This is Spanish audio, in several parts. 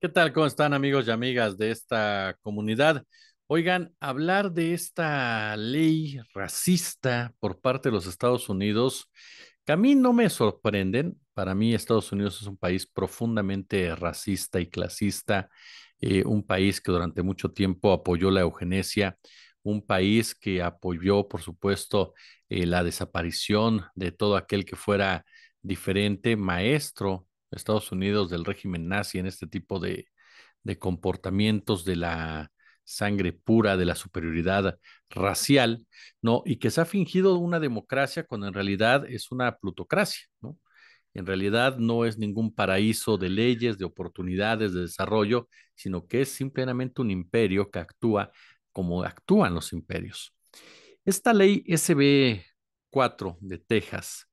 ¿Qué tal? ¿Cómo están amigos y amigas de esta comunidad? Oigan, hablar de esta ley racista por parte de los Estados Unidos, que a mí no me sorprenden. Para mí Estados Unidos es un país profundamente racista y clasista, eh, un país que durante mucho tiempo apoyó la eugenesia, un país que apoyó, por supuesto, eh, la desaparición de todo aquel que fuera diferente, maestro Estados Unidos del régimen nazi en este tipo de, comportamientos de la sangre pura, de la superioridad racial, ¿no? Y que se ha fingido una democracia cuando en realidad es una plutocracia, ¿no? En realidad no es ningún paraíso de leyes, de oportunidades, de desarrollo, sino que es simplemente un imperio que actúa como actúan los imperios. Esta ley SB4 de Texas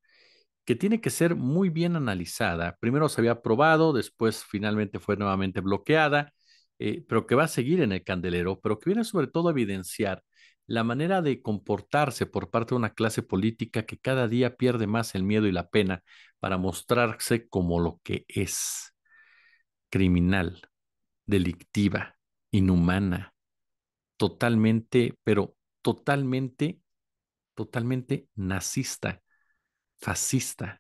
que tiene que ser muy bien analizada. Primero se había aprobado, después finalmente fue nuevamente bloqueada, eh, pero que va a seguir en el candelero, pero que viene sobre todo a evidenciar la manera de comportarse por parte de una clase política que cada día pierde más el miedo y la pena para mostrarse como lo que es criminal, delictiva, inhumana, totalmente, pero totalmente, totalmente nazista fascista.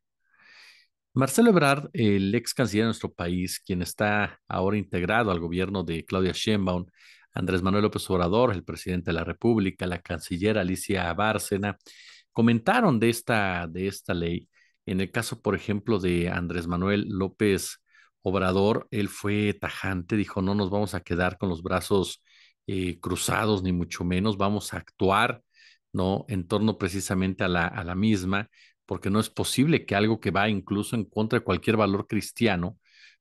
Marcelo Ebrard, el ex canciller de nuestro país, quien está ahora integrado al gobierno de Claudia Sheinbaum, Andrés Manuel López Obrador, el presidente de la República, la canciller Alicia Bárcena, comentaron de esta, de esta ley. En el caso, por ejemplo, de Andrés Manuel López Obrador, él fue tajante, dijo, no nos vamos a quedar con los brazos eh, cruzados, ni mucho menos, vamos a actuar, ¿no? En torno precisamente a la, a la misma, porque no es posible que algo que va incluso en contra de cualquier valor cristiano,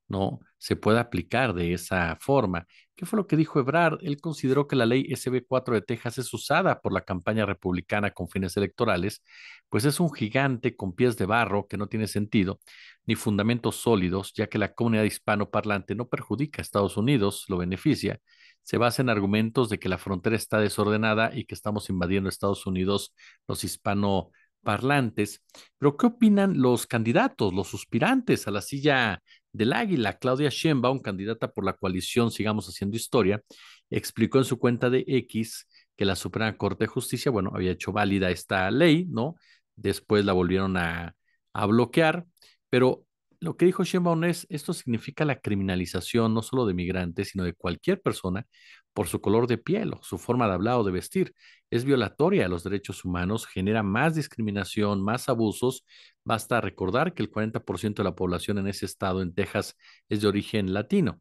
¿no? Se pueda aplicar de esa forma. ¿Qué fue lo que dijo Ebrard? Él consideró que la ley SB4 de Texas es usada por la campaña republicana con fines electorales, pues es un gigante con pies de barro que no tiene sentido ni fundamentos sólidos, ya que la comunidad hispanoparlante no perjudica a Estados Unidos, lo beneficia. Se basa en argumentos de que la frontera está desordenada y que estamos invadiendo Estados Unidos los hispano parlantes. Pero, ¿qué opinan los candidatos, los suspirantes a la silla del Águila? Claudia Sheinbaum, candidata por la coalición Sigamos Haciendo Historia, explicó en su cuenta de X que la Suprema Corte de Justicia, bueno, había hecho válida esta ley, ¿no? Después la volvieron a, a bloquear, pero lo que dijo Sheinbaum es, esto significa la criminalización no solo de migrantes, sino de cualquier persona por su color de piel o su forma de hablar o de vestir. Es violatoria a los derechos humanos, genera más discriminación, más abusos. Basta recordar que el 40% de la población en ese estado, en Texas, es de origen latino.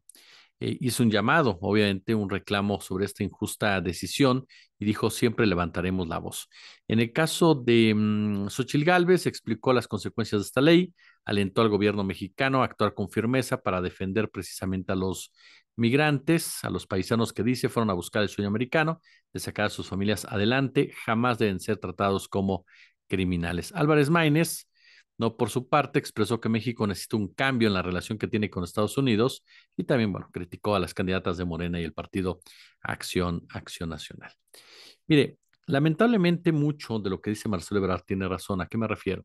Eh, hizo un llamado, obviamente un reclamo sobre esta injusta decisión y dijo siempre levantaremos la voz. En el caso de Sochil mm, Xochil Gálvez explicó las consecuencias de esta ley, alentó al gobierno mexicano a actuar con firmeza para defender precisamente a los migrantes, a los paisanos que dice fueron a buscar el sueño americano, de sacar a sus familias adelante, jamás deben ser tratados como criminales. Álvarez Maínez no, por su parte, expresó que México necesita un cambio en la relación que tiene con Estados Unidos y también, bueno, criticó a las candidatas de Morena y el partido Acción, Acción Nacional. Mire, lamentablemente mucho de lo que dice Marcelo Ebrard tiene razón. ¿A qué me refiero?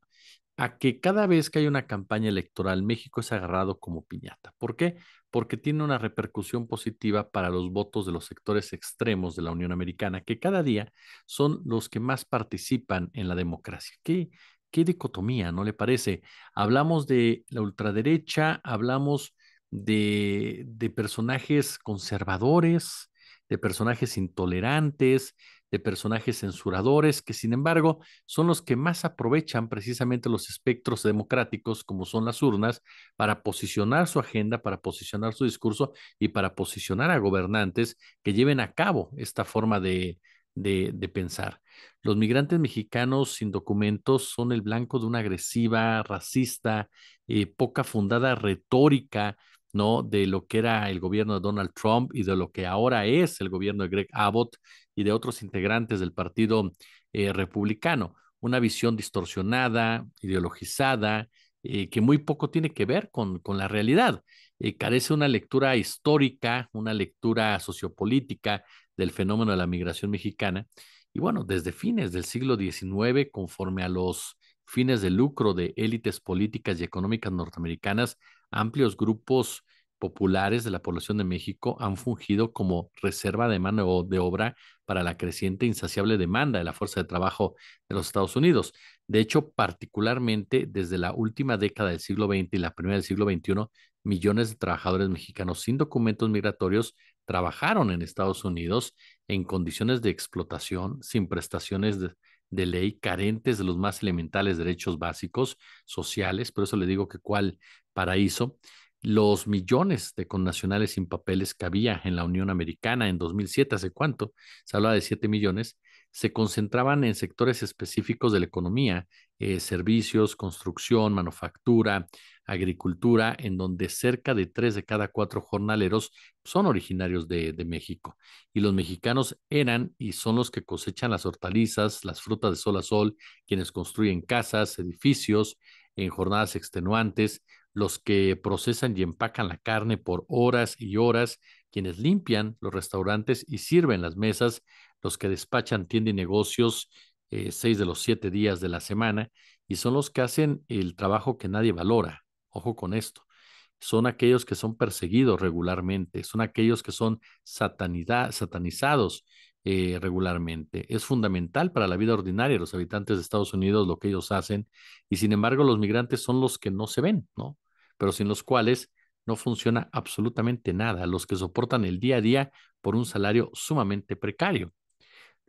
A que cada vez que hay una campaña electoral, México es agarrado como piñata. ¿Por qué? Porque tiene una repercusión positiva para los votos de los sectores extremos de la Unión Americana, que cada día son los que más participan en la democracia. ¿Qué, qué dicotomía, ¿no le parece? Hablamos de la ultraderecha, hablamos de, de personajes conservadores, de personajes intolerantes, de personajes censuradores, que sin embargo son los que más aprovechan precisamente los espectros democráticos, como son las urnas, para posicionar su agenda, para posicionar su discurso y para posicionar a gobernantes que lleven a cabo esta forma de, de, pensar. Los migrantes mexicanos sin documentos son el blanco de una agresiva, racista, eh, poca fundada retórica, ¿no? De lo que era el gobierno de Donald Trump y de lo que ahora es el gobierno de Greg Abbott y de otros integrantes del Partido eh, Republicano. Una visión distorsionada, ideologizada, eh, que muy poco tiene que ver con la realidad. Eh, carece una lectura histórica, una lectura sociopolítica del fenómeno de la migración mexicana. Y bueno, desde fines del siglo XIX, conforme a los fines de lucro de élites políticas y económicas norteamericanas, amplios grupos populares de la población de México han fungido como reserva de mano de obra para la creciente e insaciable demanda de la fuerza de trabajo de los Estados Unidos. De hecho, particularmente desde la última década del siglo XX y la primera del siglo XXI, millones de trabajadores mexicanos sin documentos migratorios trabajaron en Estados Unidos en condiciones de explotación, sin prestaciones de, ley, carentes de los más elementales derechos básicos sociales, por eso le digo que cuál paraíso, los millones de connacionales sin papeles que había en la Unión Americana en 2007, hace cuánto, se hablaba de 7 millones, se concentraban en sectores específicos de la economía eh, servicios, construcción, manufactura, agricultura, en donde cerca de tres de cada cuatro jornaleros son originarios de, de, México. Y los mexicanos eran y son los que cosechan las hortalizas, las frutas de sol a sol, quienes construyen casas, edificios en jornadas extenuantes, los que procesan y empacan la carne por horas y horas, quienes limpian los restaurantes y sirven las mesas, los que despachan tienda y negocios eh, seis de los siete días de la semana y son los que hacen el trabajo que nadie valora. Ojo con esto. Son aquellos que son perseguidos regularmente, son aquellos que son satanizados eh, regularmente. Es fundamental para la vida ordinaria de los habitantes de Estados Unidos lo que ellos hacen y sin embargo los migrantes son los que no se ven, ¿no? Pero sin los cuales no funciona absolutamente nada, los que soportan el día a día por un salario sumamente precario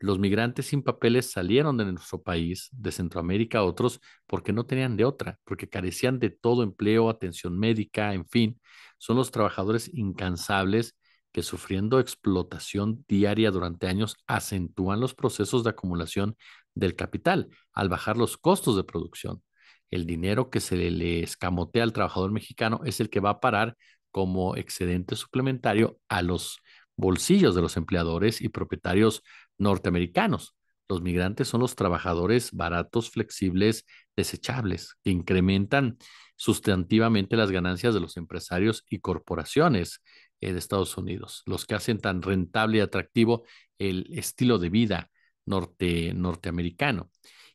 los migrantes sin papeles salieron de nuestro país, de Centroamérica, a otros, porque no tenían de otra, porque carecían de todo empleo, atención médica, en fin. Son los trabajadores incansables que sufriendo explotación diaria durante años acentúan los procesos de acumulación del capital al bajar los costos de producción. El dinero que se le escamotea al trabajador mexicano es el que va a parar como excedente suplementario a los bolsillos de los empleadores y propietarios norteamericanos. Los migrantes son los trabajadores baratos, flexibles, desechables, que incrementan sustantivamente las ganancias de los empresarios y corporaciones eh, de Estados Unidos, los que hacen tan rentable y atractivo el estilo de vida norte, norteamericano.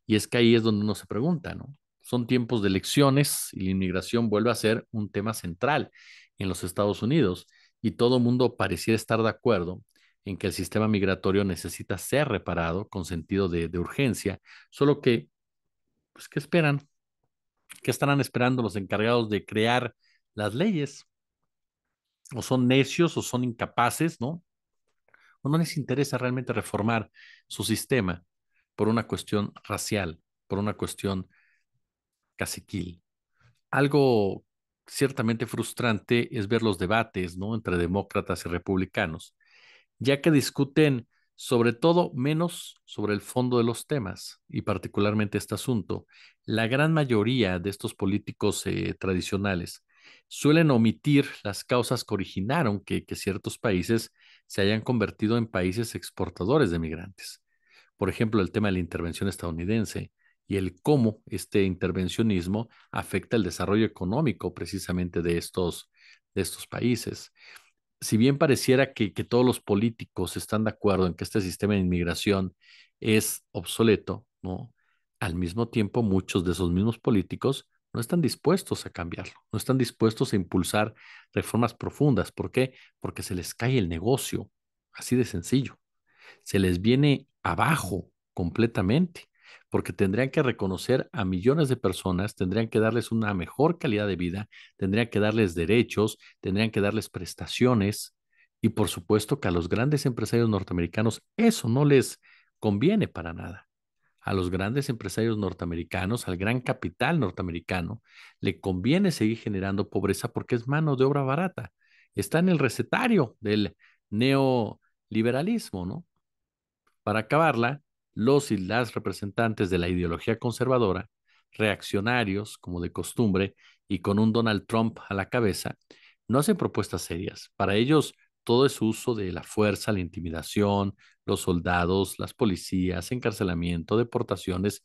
Y es que ahí es donde uno se pregunta, ¿no? Son tiempos de elecciones y la inmigración vuelve a ser un tema central en los Estados Unidos y todo el mundo parecía estar de acuerdo en que el sistema migratorio necesita ser reparado con sentido de, urgencia, solo que, pues, ¿qué esperan? ¿Qué estarán esperando los encargados de crear las leyes? O son necios o son incapaces, ¿no? O no les interesa realmente reformar su sistema por una cuestión racial, por una cuestión caciquil. Algo ciertamente frustrante es ver los debates, ¿no? Entre demócratas y republicanos ya que discuten sobre todo menos sobre el fondo de los temas y particularmente este asunto. La gran mayoría de estos políticos eh, tradicionales suelen omitir las causas que originaron que, ciertos países se hayan convertido en países exportadores de migrantes. Por ejemplo, el tema de la intervención estadounidense, y el cómo este intervencionismo afecta el desarrollo económico precisamente de estos, de estos países si bien pareciera que, todos los políticos están de acuerdo en que este sistema de inmigración es obsoleto, Al mismo tiempo, muchos de esos mismos políticos no están dispuestos a cambiarlo, no están dispuestos a impulsar reformas profundas. ¿Por qué? Porque se les cae el negocio, así de sencillo. Se les viene abajo completamente porque tendrían que reconocer a millones de personas, tendrían que darles una mejor calidad de vida, tendrían que darles derechos, tendrían que darles prestaciones y por supuesto que a los grandes empresarios norteamericanos eso no les conviene para nada. A los grandes empresarios norteamericanos, al gran capital norteamericano, le conviene seguir generando pobreza porque es mano de obra barata. Está en el recetario del neoliberalismo, ¿no? Para acabarla, los y las representantes de la ideología conservadora, reaccionarios, como de costumbre, y con un Donald Trump a la cabeza, no hacen propuestas serias. Para ellos, todo es uso de la fuerza, la intimidación, los soldados, las policías, encarcelamiento, deportaciones,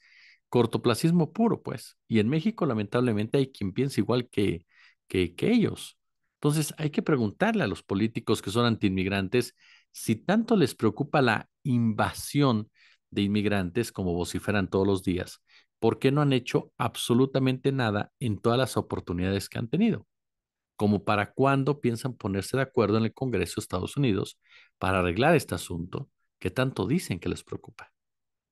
cortoplacismo puro, pues. Y en México, lamentablemente, hay quien piensa igual que, que, que ellos. Entonces, hay que preguntarle a los políticos que son antiinmigrantes si tanto les preocupa la invasión de inmigrantes, como vociferan todos los días, ¿por qué no han hecho absolutamente nada en todas las oportunidades que han tenido? Como para cuándo piensan ponerse de acuerdo en el Congreso de Estados Unidos para arreglar este asunto que tanto dicen que les preocupa?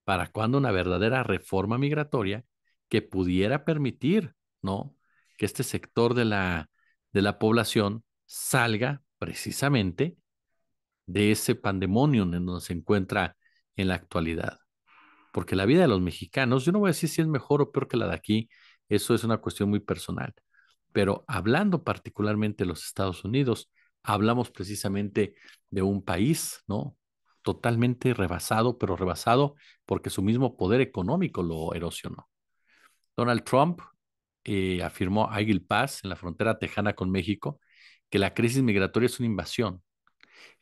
¿Para cuándo una verdadera reforma migratoria que pudiera permitir, ¿no? Que este sector de la, de la población salga precisamente de ese pandemonio en donde se encuentra en la actualidad. Porque la vida de los mexicanos, yo no voy a decir si es mejor o peor que la de aquí, eso es una cuestión muy personal. Pero hablando particularmente de los Estados Unidos, hablamos precisamente de un país, ¿no? Totalmente rebasado, pero rebasado porque su mismo poder económico lo erosionó. Donald Trump eh, afirmó a Paz en la frontera tejana con México, que la crisis migratoria es una invasión,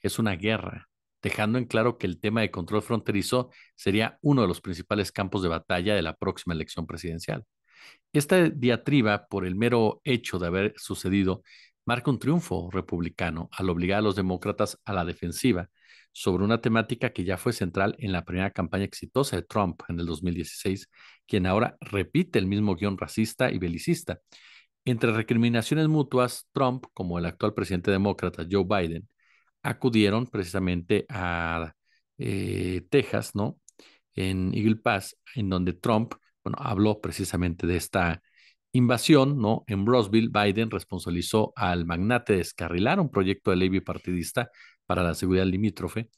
es una guerra, dejando en claro que el tema de control fronterizo sería uno de los principales campos de batalla de la próxima elección presidencial. Esta diatriba, por el mero hecho de haber sucedido, marca un triunfo republicano al obligar a los demócratas a la defensiva sobre una temática que ya fue central en la primera campaña exitosa de Trump en el 2016, quien ahora repite el mismo guión racista y belicista. Entre recriminaciones mutuas, Trump, como el actual presidente demócrata Joe Biden, acudieron precisamente a eh, Texas, ¿no? En Eagle Pass, en donde Trump, bueno, habló precisamente de esta invasión, ¿no? En Brosville, Biden responsabilizó al magnate de descarrilar un proyecto de ley bipartidista para la seguridad limítrofe.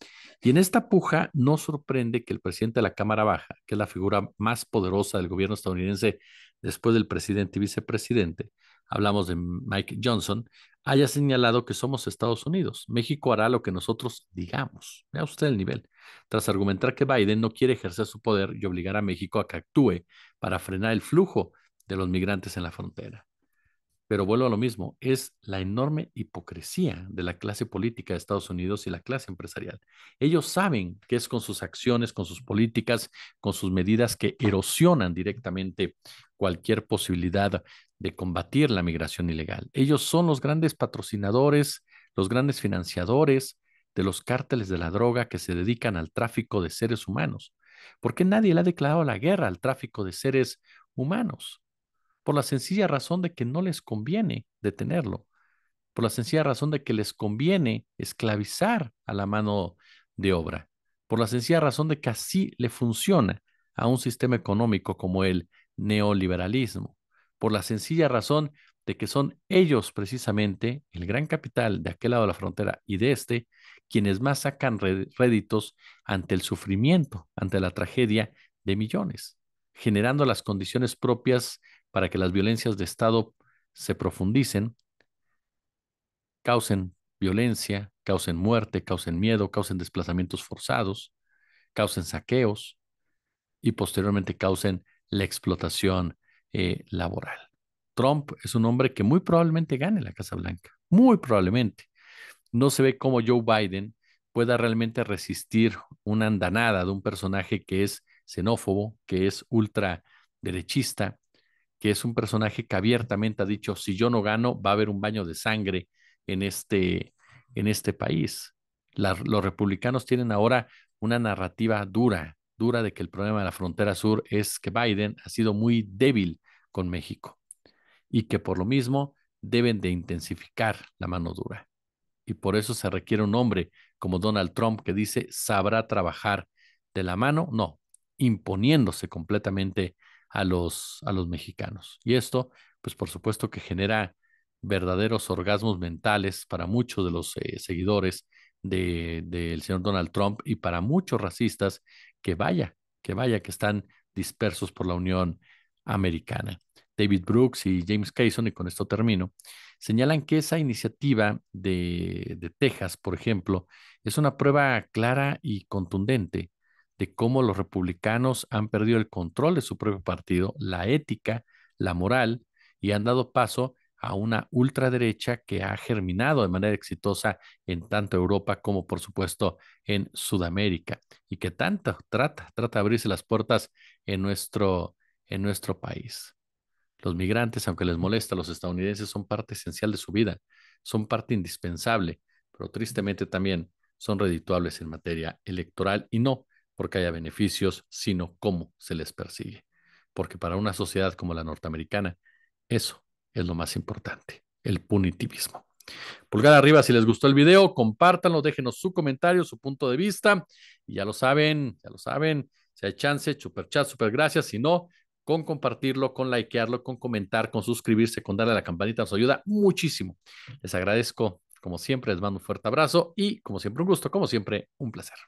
Y en esta puja no sorprende que el presidente de la Cámara Baja, que es la figura más poderosa del gobierno estadounidense después del presidente y vicepresidente, hablamos de Mike Johnson, haya señalado que somos Estados Unidos. México hará lo que nosotros digamos. Vea usted el nivel. Tras argumentar que Biden no quiere ejercer su poder y obligar a México a que actúe para frenar el flujo de los migrantes en la frontera. Pero vuelvo a lo mismo, es la enorme hipocresía de la clase política de Estados Unidos y la clase empresarial. Ellos saben que es con sus acciones, con sus políticas, con sus medidas que erosionan directamente cualquier posibilidad de combatir la migración ilegal. Ellos son los grandes patrocinadores, los grandes financiadores de los cárteles de la droga que se dedican al tráfico de seres humanos. ¿Por qué nadie le ha declarado la guerra al tráfico de seres humanos? Por la sencilla razón de que no les conviene detenerlo, por la sencilla razón de que les conviene esclavizar a la mano de obra, por la sencilla razón de que así le funciona a un sistema económico como el neoliberalismo por la sencilla razón de que son ellos precisamente, el gran capital de aquel lado de la frontera y de este, quienes más sacan réditos ante el sufrimiento, ante la tragedia de millones, generando las condiciones propias para que las violencias de Estado se profundicen, causen violencia, causen muerte, causen miedo, causen desplazamientos forzados, causen saqueos y posteriormente causen la explotación eh, laboral. Trump es un hombre que muy probablemente gane la Casa Blanca, muy probablemente. No se ve cómo Joe Biden pueda realmente resistir una andanada de un personaje que es xenófobo, que es ultraderechista, que es un personaje que abiertamente ha dicho, si yo no gano, va a haber un baño de sangre en este, en este país. los republicanos tienen ahora una narrativa dura, dura de que el problema de la frontera sur es que Biden ha sido muy débil con México y que por lo mismo deben de intensificar la mano dura. Y por eso se requiere un hombre como Donald Trump que dice sabrá trabajar de la mano, no, imponiéndose completamente a los, a los mexicanos. Y esto, pues por supuesto que genera verdaderos orgasmos mentales para muchos de los eh, seguidores del señor Donald Trump y para muchos racistas que vaya, que vaya, que están dispersos por la Unión Americana. David Brooks y James Cason, y con esto termino, señalan que esa iniciativa de, de Texas, por ejemplo, es una prueba clara y contundente de cómo los republicanos han perdido el control de su propio partido, la ética, la moral, y han dado paso a una ultraderecha que ha germinado de manera exitosa en tanto Europa como por supuesto en Sudamérica y que tanto trata, trata de abrirse las puertas en nuestro, en nuestro país. Los migrantes, aunque les molesta a los estadounidenses, son parte esencial de su vida, son parte indispensable, pero tristemente también son redituables en materia electoral y no porque haya beneficios, sino cómo se les persigue. Porque para una sociedad como la norteamericana, eso es lo más importante, el punitivismo. Pulgar arriba si les gustó el video, compártanlo, déjenos su comentario, su punto de vista. Y ya lo saben, ya lo saben, si hay chance, super chat, super gracias. Si no, con compartirlo, con likearlo, con comentar, con suscribirse, con darle a la campanita, nos ayuda muchísimo. Les agradezco, como siempre, les mando un fuerte abrazo y, como siempre, un gusto, como siempre, un placer.